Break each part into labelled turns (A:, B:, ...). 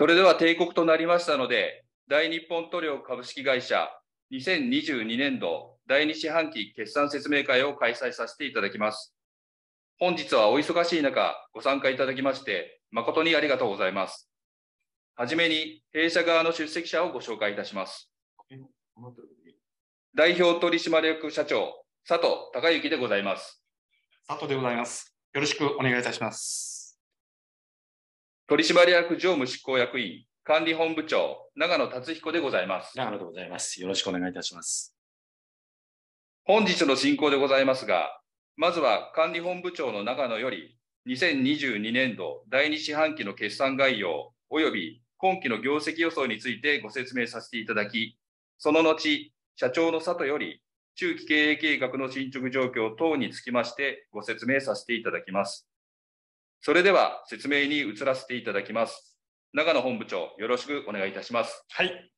A: それでは定刻となりましたので、大日本塗料株式会社2022年度第2四半期決算説明会を開催させていただきます。本日はお忙しい中、ご参加いただきまして、誠にありがとうございます。はじめに、弊社側の出席者をご紹介いたします。代表取締役社長、佐藤隆之でございます。
B: 佐藤でございます。よろしくお願いいたします。
A: 取締役常務執行役員、管理本部長、長野達彦でございます。長野でございます。よろしくお願いいたします。本日の進行でございますが、まずは管理本部長の長野より、2022年度第2四半期の決算概要及び今期の業績予想についてご説明させていただき、その後、社長の里より中期経営計画の進捗状況等につきましてご説明させていただきます。それでは説明に移らせていただきます。長野本部長、よろしくお願いいたします。はい。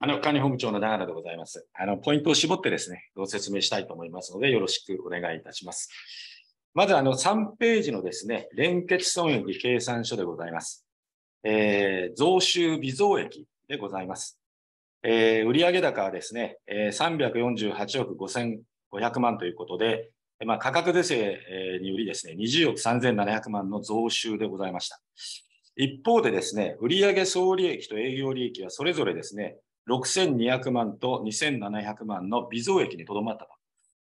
A: あの、管理本部長の長野でございま
C: す。あの、ポイントを絞ってですね、ご説明したいと思いますので、よろしくお願いいたします。まず、あの、3ページのですね、連結損益計算書でございます。えー、増収微増益でございます。えー、売上高はですね、えー、348億5500万ということで、まあ、価格是正によりですね、20億3700万の増収でございました。一方でですね、売上総利益と営業利益はそれぞれですね、6200万と2700万の微増益にとどまったと。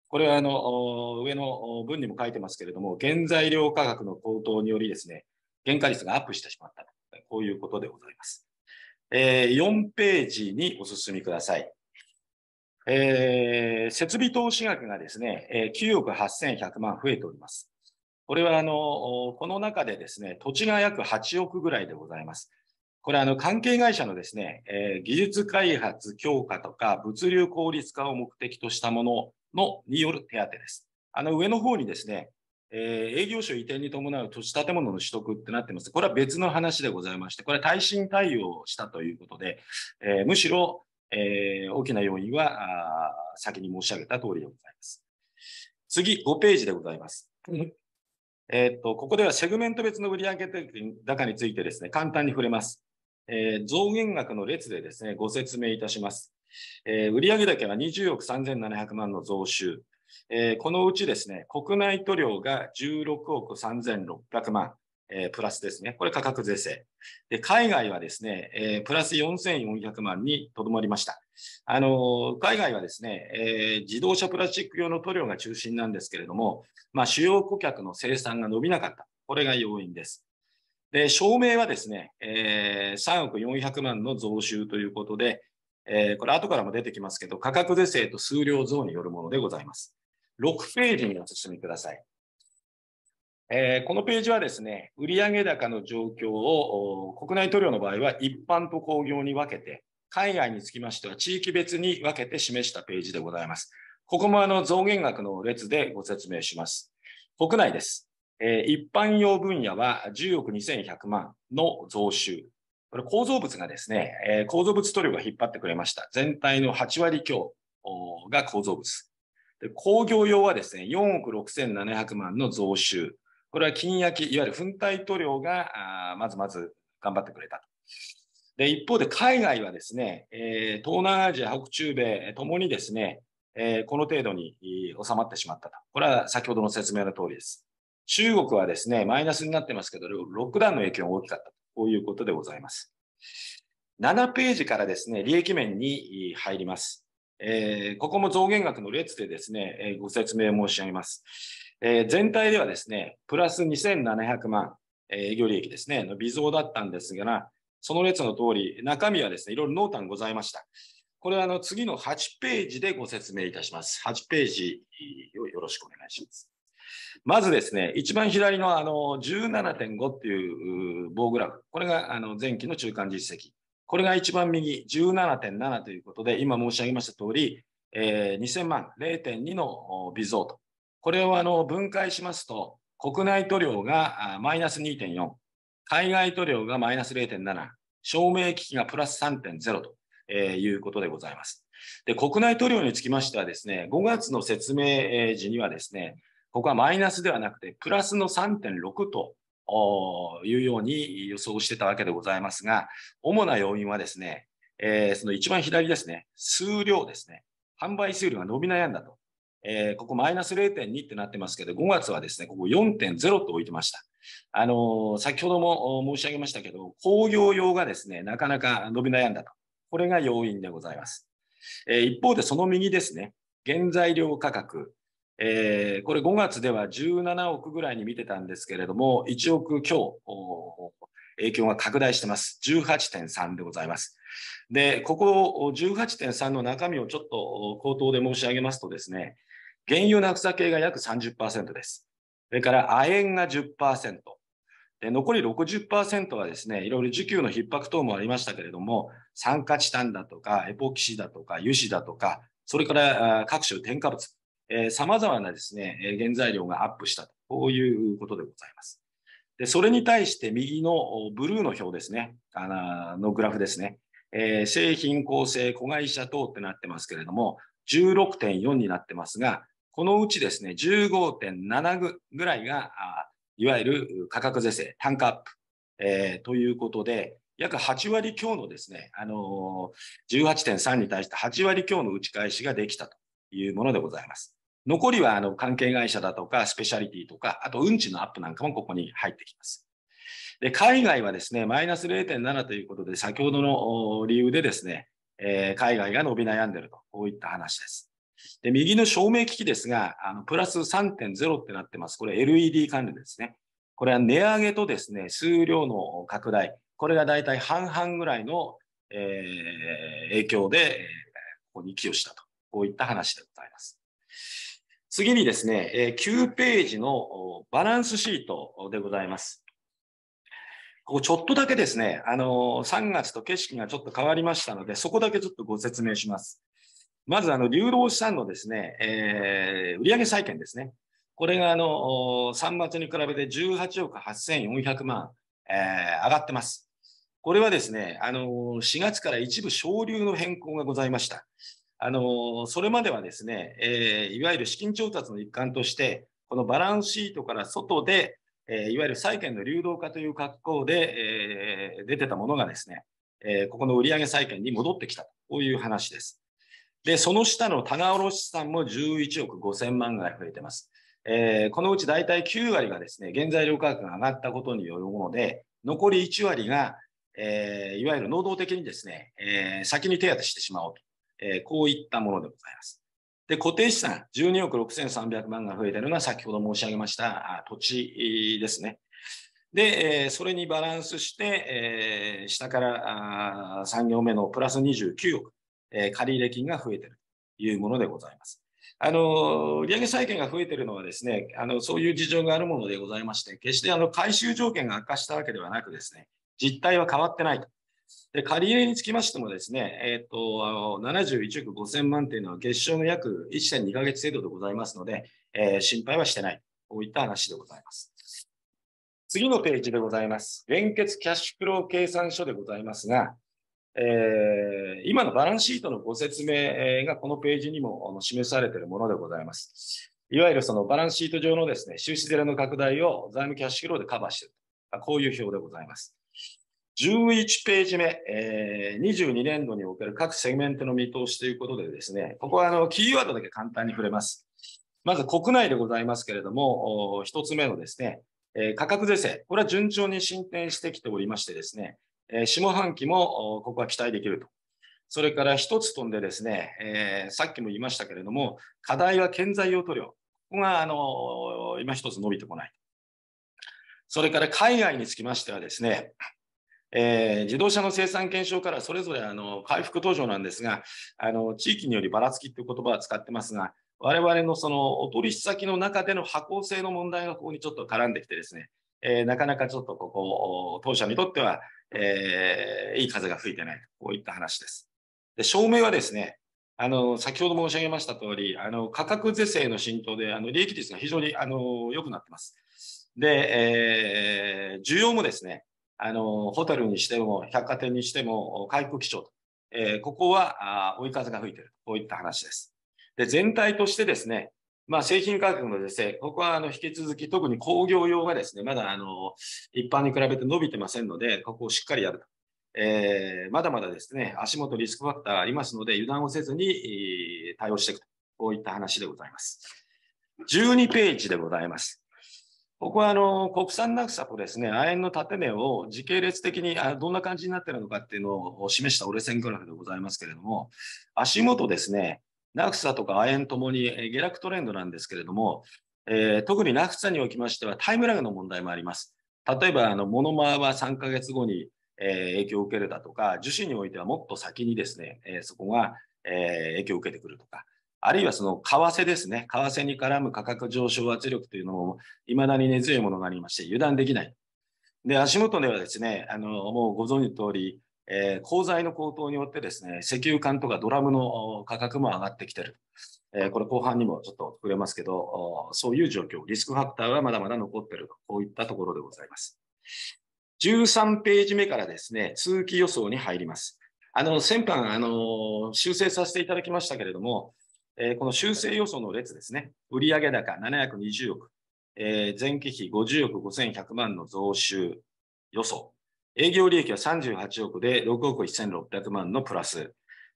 C: これはあの上の文にも書いてますけれども、原材料価格の高騰によりですね、原価率がアップしてしまったと。こういうことでございます。えー、4ページにお進みください。えー、設備投資額がですね、9億8100万増えております。これはあの、この中でですね、土地が約8億ぐらいでございます。これあの関係会社のですね、えー、技術開発強化とか物流効率化を目的としたもののによる手当です。あの上の方にですね、えー、営業所移転に伴う土地建物の取得ってなってます。これは別の話でございまして、これは耐震対応したということで、えー、むしろえー、大きな要因は先に申し上げた通りでございます。次、5ページでございます。えっと、ここではセグメント別の売上高についてですね、簡単に触れます。えー、増減額の列でですね、ご説明いたします。えー、売上高は20億3700万の増収。えー、このうちですね、国内塗料が16億3600万、えー、プラスですね。これ価格税制。で、海外はですね、えー、プラス4400万にとどまりました。あの、海外はですね、えー、自動車プラスチック用の塗料が中心なんですけれども、まあ、主要顧客の生産が伸びなかった。これが要因です。で、証明はですね、えー、3億400万の増収ということで、えー、これ後からも出てきますけど、価格是正と数量増によるものでございます。6ページにお進みください。えー、このページはですね、売上高の状況を国内塗料の場合は一般と工業に分けて、海外につきましては地域別に分けて示したページでございます。ここもあの増減額の列でご説明します。国内です。えー、一般用分野は10億2100万の増収。これ構造物がですね、えー、構造物塗料が引っ張ってくれました。全体の8割強が構造物。で工業用はですね、4億6700万の増収。これは金焼き、いわゆる粉体塗料がまずまず頑張ってくれたと。で、一方で海外はですね、えー、東南アジア、北中米ともにですね、えー、この程度に収まってしまったと。これは先ほどの説明の通りです。中国はですね、マイナスになってますけど、ロックダウンの影響が大きかったと。こういうことでございます。7ページからですね、利益面に入ります。えー、ここも増減額の列でですね、えー、ご説明申し上げます。えー、全体ではですね、プラス2700万、えー、営業利益ですね、の微増だったんですが、その列の通り、中身はですね、いろいろ濃淡ございました。これはあの次の8ページでご説明いたします。8ページをよろしくお願いします。まずですね、一番左のあの17.5っていう棒グラフ、これがあの前期の中間実績。これが一番右、17.7ということで、今申し上げました通り、えー、2000万、0.2の微増と。これをあの分解しますと、国内塗料がマイナス2.4、海外塗料がマイナス0.7、照明機器がプラス3.0と、いうことでございます。で国内塗料につきましてはですね、5月の説明時にはですね、ここはマイナスではなくて、プラスの3.6というように予想してたわけでございますが、主な要因はですね、えー、その一番左ですね、数量ですね、販売数量が伸び悩んだと。えー、ここマイナス0.2ってなってますけど、5月はですね、ここ4.0と置いてました。あのー、先ほども申し上げましたけど、工業用がですね、なかなか伸び悩んだと。これが要因でございます。えー、一方でその右ですね、原材料価格、えー、これ5月では17億ぐらいに見てたんですけれども、1億強、影響が拡大してます。18.3でございます。で、ここ18.3の中身をちょっと口頭で申し上げますとですね、原油の悪さ系が約30%です。それから亜鉛が10%。で残り60%はですね、いろいろ需給の逼迫等もありましたけれども、酸化チタンだとか、エポキシだとか、油脂だとか、それから各種添加物、さま様々なですね、原材料がアップしたと、こういうことでございます。で、それに対して右のブルーの表ですね、あのグラフですね、えー、製品構成、子会社等ってなってますけれども、16.4になってますが、このうちですね、15.7ぐぐらいが、いわゆる価格是正、単価アップ、えー、ということで、約8割強のですね、あのー、18.3に対して8割強の打ち返しができたというものでございます。残りはあの関係会社だとか、スペシャリティとか、あと運賃のアップなんかもここに入ってきます。で海外はですね、マイナス0.7ということで、先ほどの理由でですね、えー、海外が伸び悩んでると、こういった話です。で右の照明機器ですが、あのプラス3.0ってなってます。これ LED 関連ですね。これは値上げとですね、数量の拡大、これが大体半々ぐらいの、えー、影響で、ここに寄与したと、こういった話でございます。次にですね、9ページのバランスシートでございます。ここちょっとだけですね、あの3月と景色がちょっと変わりましたので、そこだけちょっとご説明します。まず、あの、流浪資産のですね、えー、売上債券ですね。これが、あの、3月に比べて18億8400万、えー、上がってます。これはですね、あの、4月から一部省流の変更がございました。あのそれまではですね、えー、いわゆる資金調達の一環として、このバランスシートから外で、えー、いわゆる債券の流動化という格好で、えー、出てたものがですね、えー、ここの売上債券に戻ってきたという話です。で、その下の棚卸資産も11億5000万ぐらい増えてます。えー、このうち大体9割がですね、原材料価格が上がったことによるもので、残り1割が、えー、いわゆる能動的にですね、えー、先に手当てしてしまおうとえー、こういったものでございます。で、固定資産、12億6300万が増えているのが先ほど申し上げました土地ですね。で、えー、それにバランスして、えー、下からあ3行目のプラス29億、えー、借入金が増えているというものでございます。あの、売上債権が増えているのはですね、あの、そういう事情があるものでございまして、決してあの、回収条件が悪化したわけではなくですね、実態は変わってないとで、借り入れにつきましてもですね、えっ、ー、と、あの、71億5000万というのは月賞の約1.2ヶ月程度でございますので、えー、心配はしてない。こういった話でございます。次のページでございます。連結キャッシュフロー計算書でございますが、えー、今のバランスシートのご説明がこのページにも示されているものでございます。いわゆるそのバランスシート上のですね、収支ゼロの拡大を財務キャッシュフローでカバーしている。こういう表でございます。11ページ目、え22年度における各セグメントの見通しということでですね、ここはあのキーワードだけ簡単に触れます。まず国内でございますけれども、1つ目のですね、え価格是正、これは順調に進展してきておりましてですね、え下半期もここは期待できると。それから1つ飛んでですね、えさっきも言いましたけれども、課題は建材用塗料。ここが、あの今1つ伸びてこない。それから海外につきましてはですね、えー、自動車の生産検証からそれぞれあの回復途上なんですがあの地域によりばらつきという言葉は使ってますが我々のそのお取引先の中での波行性の問題がここにちょっと絡んできてですね、えー、なかなかちょっとここ当社にとっては、えー、いい風が吹いてないと、こういった話です。で証明はですねあの先ほど申し上げました通りあり価格是正の浸透であの利益率が非常にあの良くなってます。で、えー、需要もですねあの、ホテルにしても、百貨店にしても、回復基調と。えー、ここは追い風が吹いている。こういった話です。で、全体としてですね、まあ、製品価格のですね、ここはあの引き続き特に工業用がですね、まだあの一般に比べて伸びてませんので、ここをしっかりやると。えー、まだまだですね、足元リスクファクターありますので、油断をせずに対応していくと。こういった話でございます。12ページでございます。ここはあの国産ナクサとですね、亜鉛の縦根を時系列的にあどんな感じになっているのかっていうのを示した折れ線グラフでございますけれども、足元ですね、ナクサとか亜鉛ともに下落トレンドなんですけれども、えー、特にナクサにおきましてはタイムラグの問題もあります。例えば、あのモノマーは3ヶ月後に、え影響を受けるだとか、樹脂においてはもっと先にですね、えそこが、え影響を受けてくるとか、あるいはその為替ですね、為替に絡む価格上昇圧力というのも、いまだに根強いものがありまして、油断できない。で、足元ではですね、あのもうご存知の通り、えー、鋼材の高騰によってですね、石油缶とかドラムの価格も上がってきてる。えー、これ後半にもちょっと触れますけど、そういう状況、リスクファクターはまだまだ残ってるこういったところでございます。13ページ目からですね、通期予想に入ります。あの、先般、あの、修正させていただきましたけれども、えー、この修正予想の列ですね、売上高720億、えー、前期比50億5100万の増収予想、営業利益は38億で6億1600万のプラス、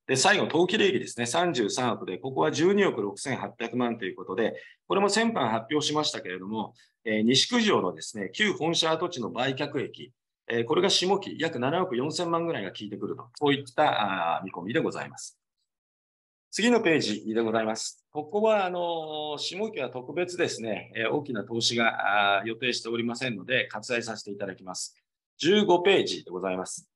C: で最後、当期利益ですね、33億で、ここは12億6800万ということで、これも先般発表しましたけれども、えー、西九条のですね旧本社跡地の売却益、えー、これが下期、約7億4000万ぐらいが効いてくると、こういった見込みでございます。次のページでございます。ここは、あの、下池は特別ですね、え大きな投資が予定しておりませんので、割愛させていただきます。15ページでございます。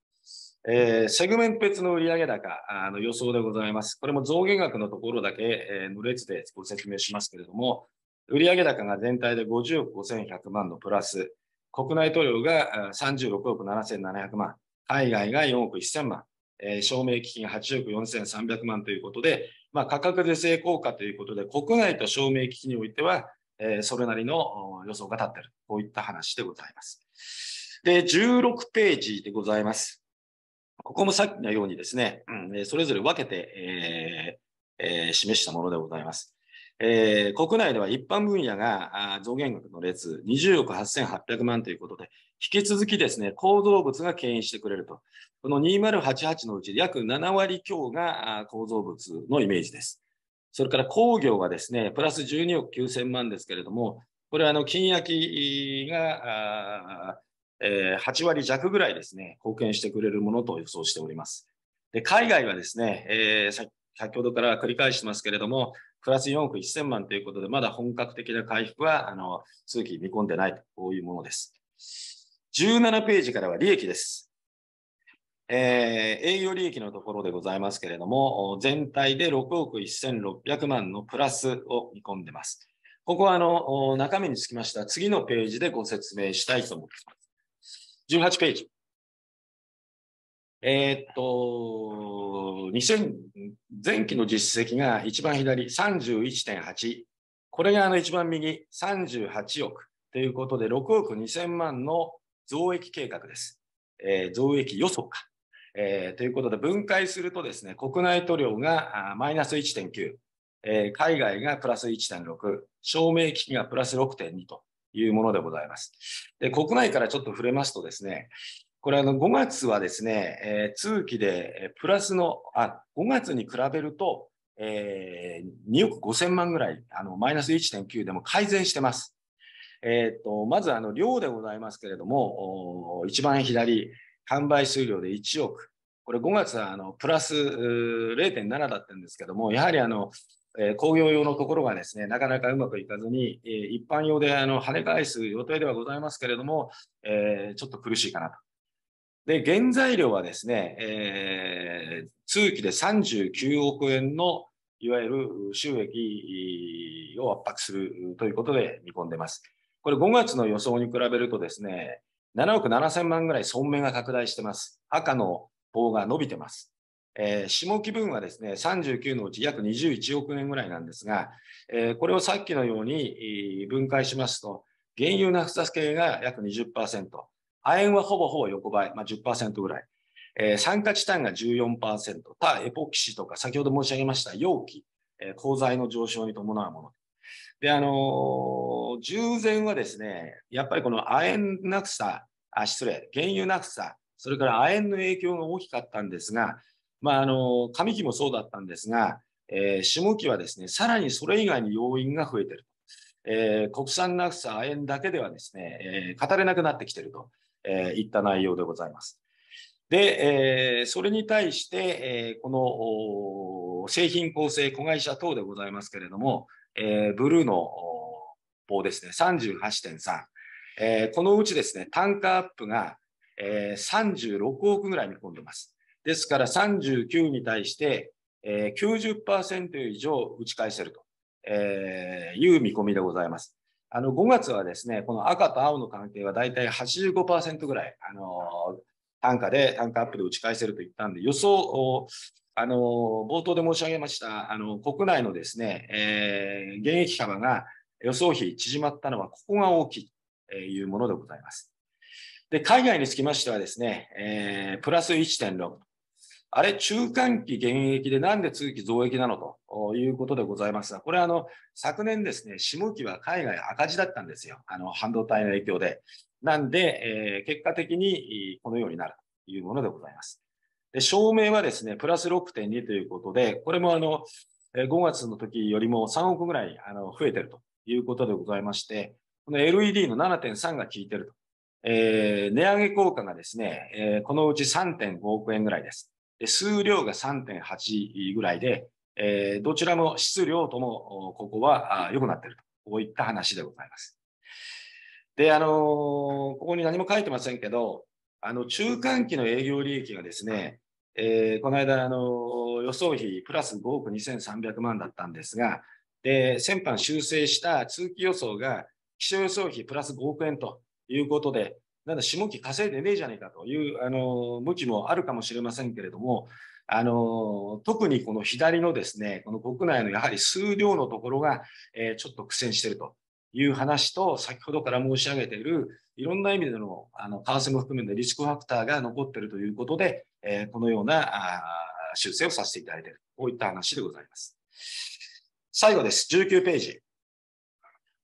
C: えー、セグメント別の売上高あの予想でございます。これも増減額のところだけ、えー、の列でご説明しますけれども、売上高が全体で50億5100万のプラス、国内塗料が36億7700万、海外が4億1000万、えー、証明基金8億4300万ということで、まあ、価格是正効果ということで、国内と証明基金においては、えー、それなりの予想が立っている、こういった話でございます。で、16ページでございます。ここもさっきのようにですね、うん、それぞれ分けて、えーえー、示したものでございます。えー、国内では一般分野が増減額の列20億8800万ということで、引き続きですね、構造物が牽引してくれると。この2088のうち約7割強が構造物のイメージです。それから工業がですね、プラス12億9000万ですけれども、これはあの、金焼きが、えー、8割弱ぐらいですね、貢献してくれるものと予想しております。で海外はですね、えー、先ほどから繰り返してますけれども、プラス4億1000万ということで、まだ本格的な回復は、あの、通期見込んでないと、こういうものです。17ページからは利益です。えー、営業利益のところでございますけれども、全体で6億1600万のプラスを見込んでます。ここはあの中身につきました次のページでご説明したいと思います。18ページ。えー、っと、2000前期の実績が一番左、31.8。これがあの一番右、38億ということで、6億2000万の増益計画です。えー、増益予想か。えー、ということで、分解するとですね、国内塗料がマイナス1.9、えー、海外がプラス1.6、照明機器がプラス6.2というものでございます。で、国内からちょっと触れますとですね、これあの5月はですね、えー、通期でプラスの、あ、5月に比べると、えー、2億5000万ぐらい、あの、マイナス1.9でも改善してます。えっ、と、まずあの、量でございますけれども、一番左、販売数量で1億。これ5月はあの、プラス0.7だったんですけども、やはりあの、えー、工業用のところがですね、なかなかうまくいかずに、えー、一般用であの跳ね返す予定ではございますけれども、えー、ちょっと苦しいかなと。で、原材料はですね、えー、通期で39億円のいわゆる収益を圧迫するということで見込んでます。これ5月の予想に比べるとですね、7億7千万ぐらい損面が拡大してます。赤の棒が伸びてます。えー、下期分はですね、39のうち約21億円ぐらいなんですが、えー、これをさっきのように分解しますと、原油ナフサ系が約20%、亜鉛はほぼほぼ横ばい、まあ10、ぐらい。えー、酸化チタンが14%、他エポキシとか、先ほど申し上げました容器、えー、鋼材の上昇に伴うもの。で、あのー、従前はですね、やっぱりこの亜鉛なくさ、あ、失礼、原油なくさ、それから亜鉛の影響が大きかったんですが、まあ、あの、紙期もそうだったんですが、えー、下機はですね、さらにそれ以外に要因が増えている。えー、国産ナフサ亜鉛だけではですね、えー、語れなくなってきていると。えー、いった内容でございます。で、えー、それに対して、えー、この製品構成、子会社等でございますけれども、えー、ブルーの棒ですね、38.3、えー、このうちですね、単価アップが、えー、36億ぐらい見込んでます。ですから39に対して、えー、90%以上打ち返せると、えー、いう見込みでございます。あの5月はですね、この赤と青の関係はだいたい85%ぐらい、あの単価で、単価アップで打ち返せると言ったんで、予想を、あの冒頭で申し上げました、あの国内のですね、えー、現役幅が予想比縮まったのは、ここが大きいというものでございます。で海外につきましてはですね、えー、プラス1.6あれ、中間期減益でなんで通期増益なのということでございますが、これあの、昨年ですね、下期は海外赤字だったんですよ。あの、半導体の影響で。なんで、えー、結果的にこのようになるというものでございます。で、証明はですね、プラス6.2ということで、これもあの、5月の時よりも3億ぐらいあの増えてるということでございまして、この LED の7.3が効いてると。えー、値上げ効果がですね、えー、このうち3.5億円ぐらいです。数量が3.8ぐらいで、えー、どちらも質量ともここは良くなっていると、こういった話でございます。で、あのー、ここに何も書いてませんけど、あの、中間期の営業利益がですね、えー、この間、あのー、予想費プラス5億2300万だったんですが、で、先般修正した通期予想が気象予想費プラス5億円ということで、なんだ、下期稼いでねえじゃねえかという、あの、向きもあるかもしれませんけれども、あの、特にこの左のですね、この国内のやはり数量のところが、えー、ちょっと苦戦してるという話と、先ほどから申し上げている、いろんな意味での、あの、為替も含めてリスクファクターが残っているということで、えー、このような修正をさせていただいている。こういった話でございます。最後です。19ページ。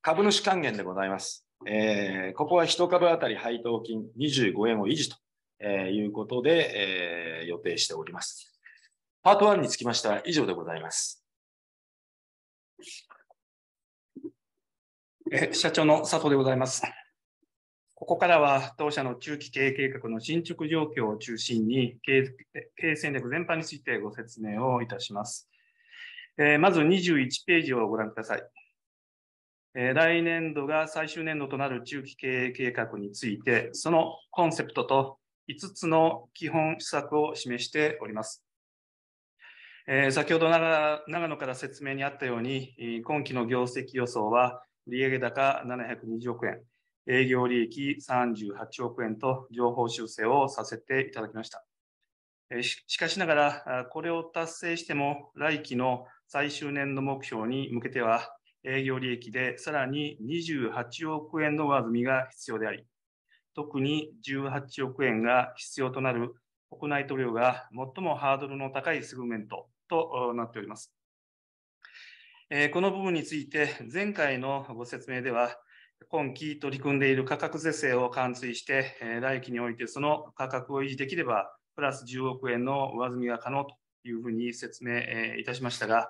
C: 株主還元でございます。えー、ここは1株当たり配当金25円を維持と、えー、いうことで、えー、予定しております。パート1につきましては以上でございます。え社長の佐藤でございます。
B: ここからは当社の中期経営計画の進捗状況を中心に経営戦略全般についてご説明をいたします。えまず21ページをご覧ください。来年度が最終年度となる中期経営計画について、そのコンセプトと5つの基本施策を示しております。先ほど長野から説明にあったように、今期の業績予想は売上高720億円、営業利益38億円と情報修正をさせていただきました。しかしながら、これを達成しても来期の最終年度目標に向けては、営業利益でさらに28億円の上積みが必要であり、特に18億円が必要となる国内塗料が最もハードルの高いセグメントとなっております。この部分について、前回のご説明では、今期取り組んでいる価格是正を完遂して、来期においてその価格を維持できれば、プラス10億円の上積みが可能というふうに説明いたしましたが、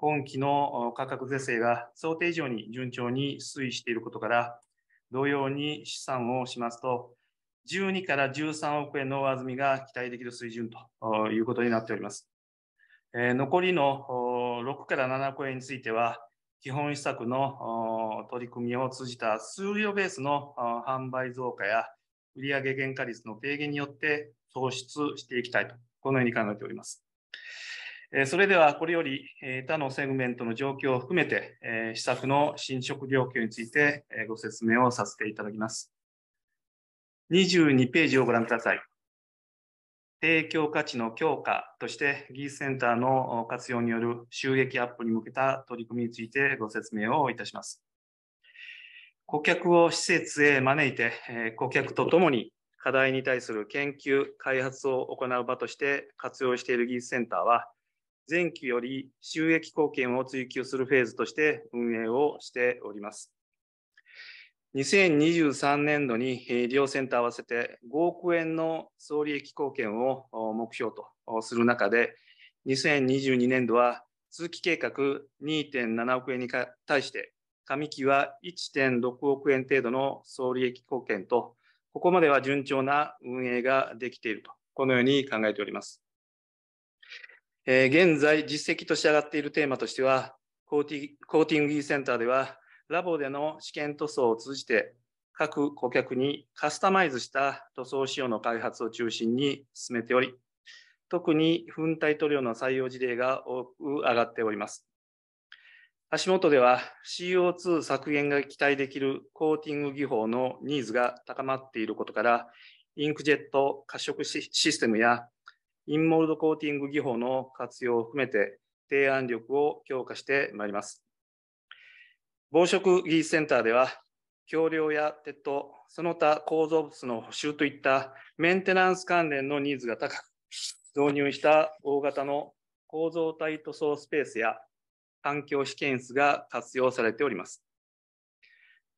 B: 今期の価格是正が想定以上に順調に推移していることから、同様に試算をしますと、12から13億円の上積みが期待できる水準ということになっております。え残りの6から7億円については、基本施策の取り組みを通じた数量ベースの販売増加や売上原価率の低減によって創出していきたいと、このように考えております。それではこれより他のセグメントの状況を含めて、施策の進捗状況についてご説明をさせていただきます。22ページをご覧ください。提供価値の強化として技術センターの活用による収益アップに向けた取り組みについてご説明をいたします。顧客を施設へ招いて、顧客とともに課題に対する研究、開発を行う場として活用している技術センターは、前期より収益貢献を追求するフェーズとして運営をしております。2023年度に利用センター合わせて5億円の総利益貢献を目標とする中で、2022年度は通期計画2.7億円に対して、上期は1.6億円程度の総利益貢献と、ここまでは順調な運営ができていると、このように考えております。えー、現在実績として上がっているテーマとしてはコーティコーティングセンターではラボでの試験塗装を通じて各顧客にカスタマイズした塗装仕様の開発を中心に進めており特に粉体塗料の採用事例が多く上がっております足元では CO2 削減が期待できるコーティング技法のニーズが高まっていることからインクジェット褐色システムやインモールドコーティング技法の活用を含めて提案力を強化してまいります。防食技術センターでは、橋梁や鉄塔、その他構造物の補修といったメンテナンス関連のニーズが高く、導入した大型の構造体塗装スペースや環境試験室が活用されております。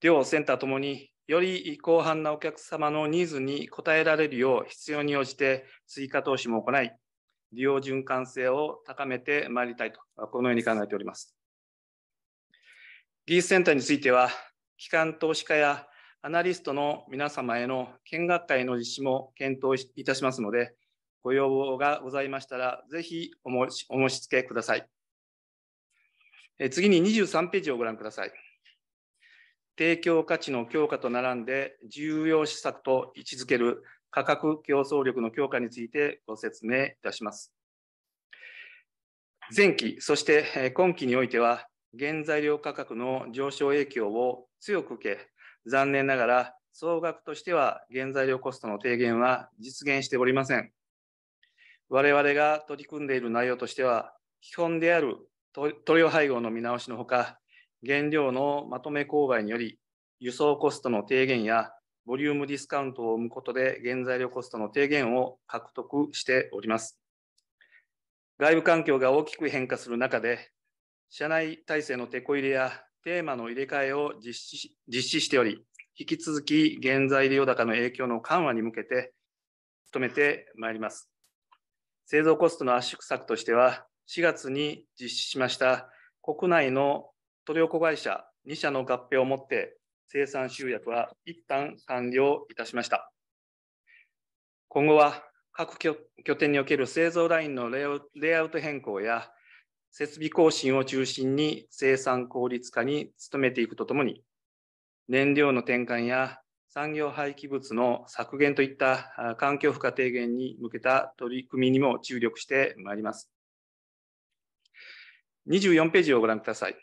B: 両センターともにより広範なお客様のニーズに応えられるよう必要に応じて追加投資も行い、利用循環性を高めてまいりたいと、このように考えております。技術センターについては、機関投資家やアナリストの皆様への見学会の実施も検討いたしますので、ご要望がございましたら、ぜひお申し付けください。次に23ページをご覧ください。提供価値の強化と並んで重要施策と位置づける価格競争力の強化についてご説明いたします。前期、そして今期においては、原材料価格の上昇影響を強く受け、残念ながら総額としては原材料コストの低減は実現しておりません。我々が取り組んでいる内容としては、基本である塗料配合の見直しのほか、原料のまとめ購買により、輸送コストの低減やボリュームディスカウントを生むことで原材料コストの低減を獲得しております。外部環境が大きく変化する中で、社内体制のてこ入れやテーマの入れ替えを実施実施しており、引き続き原材料高の影響の緩和に向けて努めてまいります。製造コストの圧縮策としては、4月に実施しました国内の塗料子会社2社の合併をもって生産集約は一旦完了いたしました。今後は各拠点における製造ラインのレイアウト変更や設備更新を中心に生産効率化に努めていくとともに、燃料の転換や産業廃棄物の削減といった環境負荷低減に向けた取り組みにも注力してまいります。24ページをご覧ください。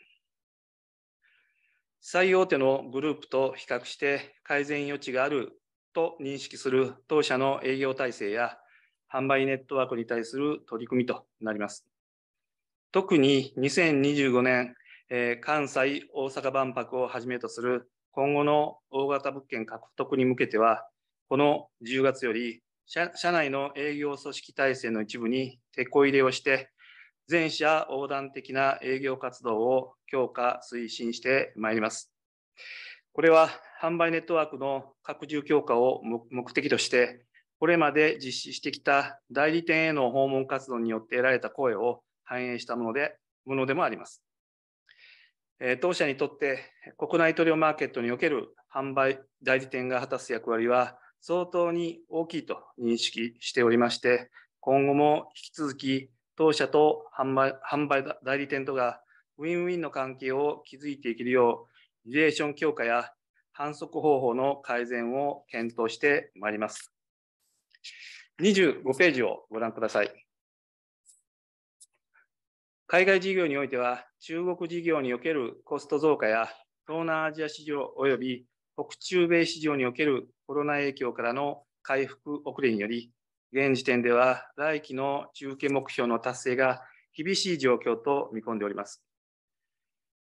B: 最大手のグループと比較して改善余地があると認識する当社の営業体制や販売ネットワークに対する取り組みとなります。特に2025年、えー、関西・大阪万博をはじめとする今後の大型物件獲得に向けては、この10月より社内の営業組織体制の一部に手こ入れをして、全社横断的な営業活動を強化、推進してまいります。これは販売ネットワークの拡充強化を目的として、これまで実施してきた代理店への訪問活動によって得られた声を反映したものでものでもあります。当社にとって国内塗料マーケットにおける販売代理店が果たす役割は相当に大きいと認識しておりまして、今後も引き続き当社と販売販売代理店とがウィンウィンの関係を築いていけるよう、リレーション強化や反則方法の改善を検討してまいります。25ページをご覧ください。海外事業においては、中国事業におけるコスト増加や東南アジア市場及び北中米市場におけるコロナ影響からの回復遅れにより、現時点では来期の中継目標の達成が厳しい状況と見込んでおります。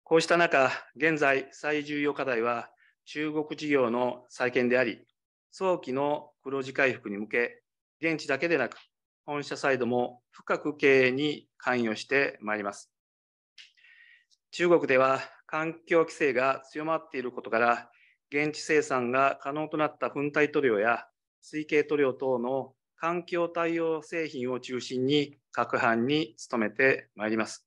B: こうした中、現在最重要課題は中国事業の再建であり、早期の黒字回復に向け、現地だけでなく、本社サイドも深く経営に関与してまいります。中国では環境規制が強まっていることから、現地生産が可能となった粉体塗料や水系塗料等の環境対応製品を中心に各班に努めてまいります。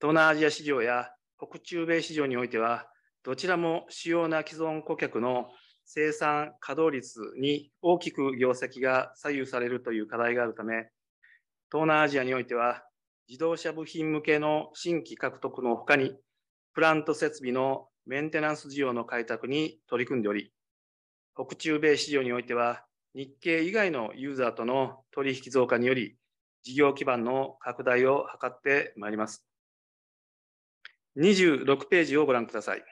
B: 東南アジア市場や北中米市場においては、どちらも主要な既存顧客の生産稼働率に大きく業績が左右されるという課題があるため、東南アジアにおいては、自動車部品向けの新規獲得のほかに、プラント設備のメンテナンス需要の開拓に取り組んでおり、北中米市場においては、日経以外のユーザーとの取引増加により、事業基盤の拡大を図ってまいります。26ページをご覧ください。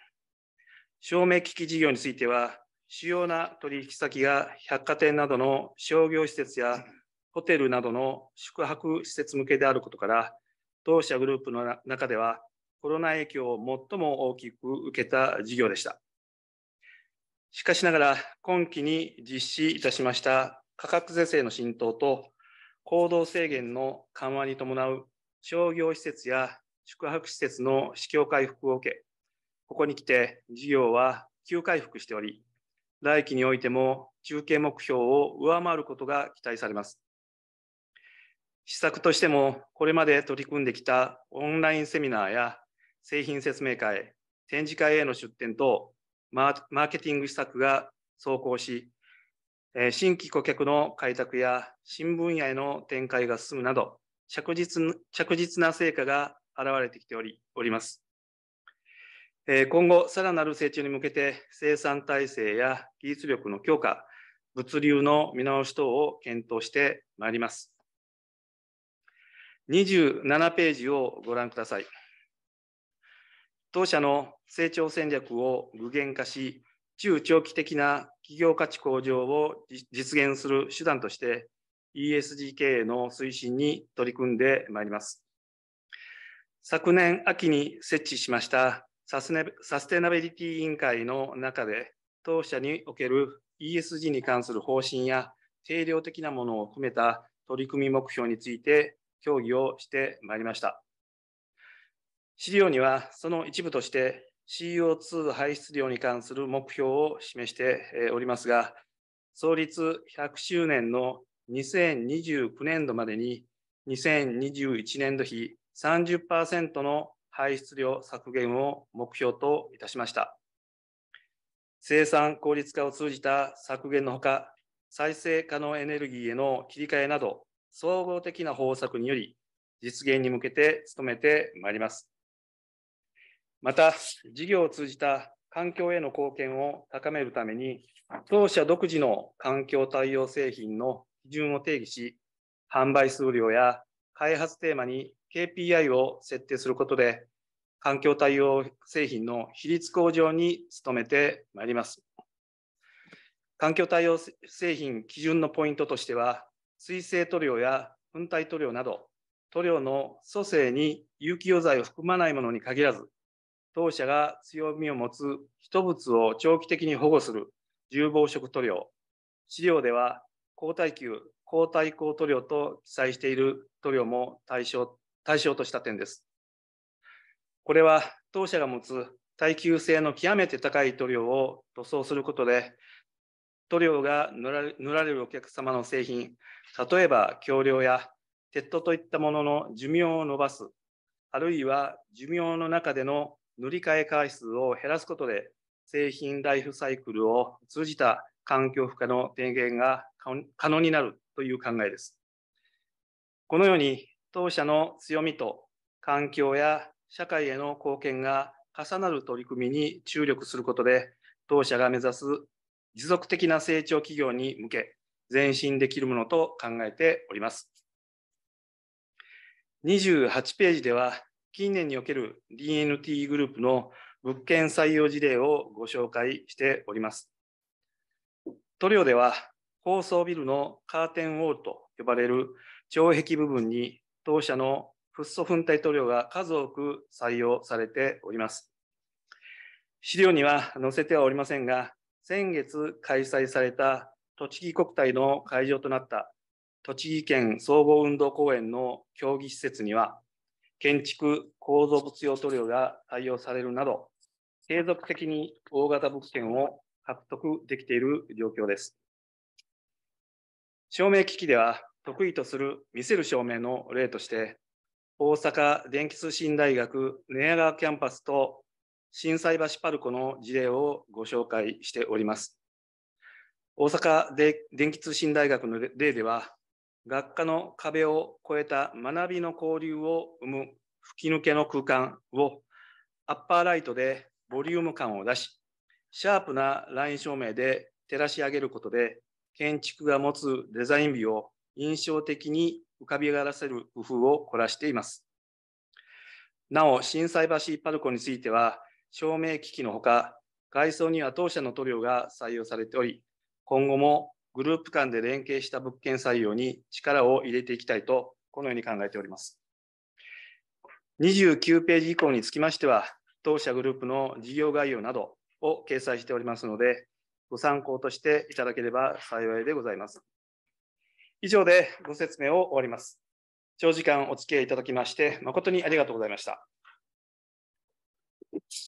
B: 照明機器事業については、主要な取引先が百貨店などの商業施設やホテルなどの宿泊施設向けであることから、当社グループの中ではコロナ影響を最も大きく受けた事業でした。しかしながら、今期に実施いたしました価格是正の浸透と、行動制限の緩和に伴う商業施設や宿泊施設の市況回復を受け、ここに来て事業は急回復しており、来期においても中継目標を上回ることが期待されます。施策としても、これまで取り組んできたオンラインセミナーや製品説明会、展示会への出展等、マーケティング施策が走行し、新規顧客の開拓や新分野への展開が進むなど、着実着実な成果が現れてきておりおります。今後、さらなる成長に向けて、生産体制や技術力の強化、物流の見直し等を検討してまいります。27ページをご覧ください。当社の成長戦略を具現化し、中長期的な企業価値向上を実現する手段として、ESG 経営の推進に取り組んでまいります。昨年秋に設置しましたサステナビリティ委員会の中で、当社における ESG に関する方針や定量的なものを含めた取り組み目標について協議をしてまいりました。資料にはその一部として CO2 排出量に関する目標を示しておりますが、創立100周年の2029年度までに2021年度比30%の排出量削減を目標といたしました。生産効率化を通じた削減のほか、再生可能エネルギーへの切り替えなど、総合的な方策により、実現に向けて努めてまいります。また、事業を通じた環境への貢献を高めるために、当社独自の環境対応製品の基準を定義し、販売数量や開発テーマに KPI を設定することで、環境対応製品の比率向上に努めてまいります。環境対応製品基準のポイントとしては、水性塗料や粉体塗料など、塗料の組成に有機溶剤を含まないものに限らず、当社が強みを持つ人物を長期的に保護する重防食塗料。資料では、抗体球、抗体抗塗料と記載している塗料も対象対象とした点です。これは当社が持つ耐久性の極めて高い塗料を塗装することで、塗料が塗られるお客様の製品、例えば橋梁や鉄塔といったものの寿命を伸ばす、あるいは寿命の中での塗り替え回数を減らすことで、製品ライフサイクルを通じた環境負荷の低減が可能になるという考えです。このように、当社の強みと環境や社会への貢献が重なる取り組みに注力することで、当社が目指す持続的な成長企業に向け、前進できるものと考えております。28ページでは、近年における DNT グループの物件採用事例をご紹介しております。塗料では高層ビルのカーテンウォールと呼ばれる城壁部分に当社のフッ素粉体塗料が数多く採用されております。資料には載せてはおりませんが、先月開催された栃木国体の会場となった栃木県総合運動公園の競技施設には、建築構造物用塗料が採用されるなど、継続的に大型物件を獲得できている状況です。照明機器では得意とする見せる照明の例として、大阪電気通信大学寝屋川キャンパスと震災橋パルコの事例をご紹介しております。大阪で電気通信大学の例では、学科の壁を越えた学びの交流を生む吹き抜けの空間をアッパーライトでボリューム感を出し、シャープなライン照明で照らし上げることで、建築が持つデザイン美を印象的に浮かび上がらせる工夫を凝らしています。なお、震災橋パルコについては、照明機器のほか、外装には当社の塗料が採用されており、今後もグループ間で連携した物件採用に力を入れていきたいと、このように考えております。29ページ以降につきましては、当社グループの事業概要などを掲載しておりますので、ご参考としていただければ幸いでございます。以上でご説明を終わります。長時間お付き合いいただきまして、誠にありがとうございました。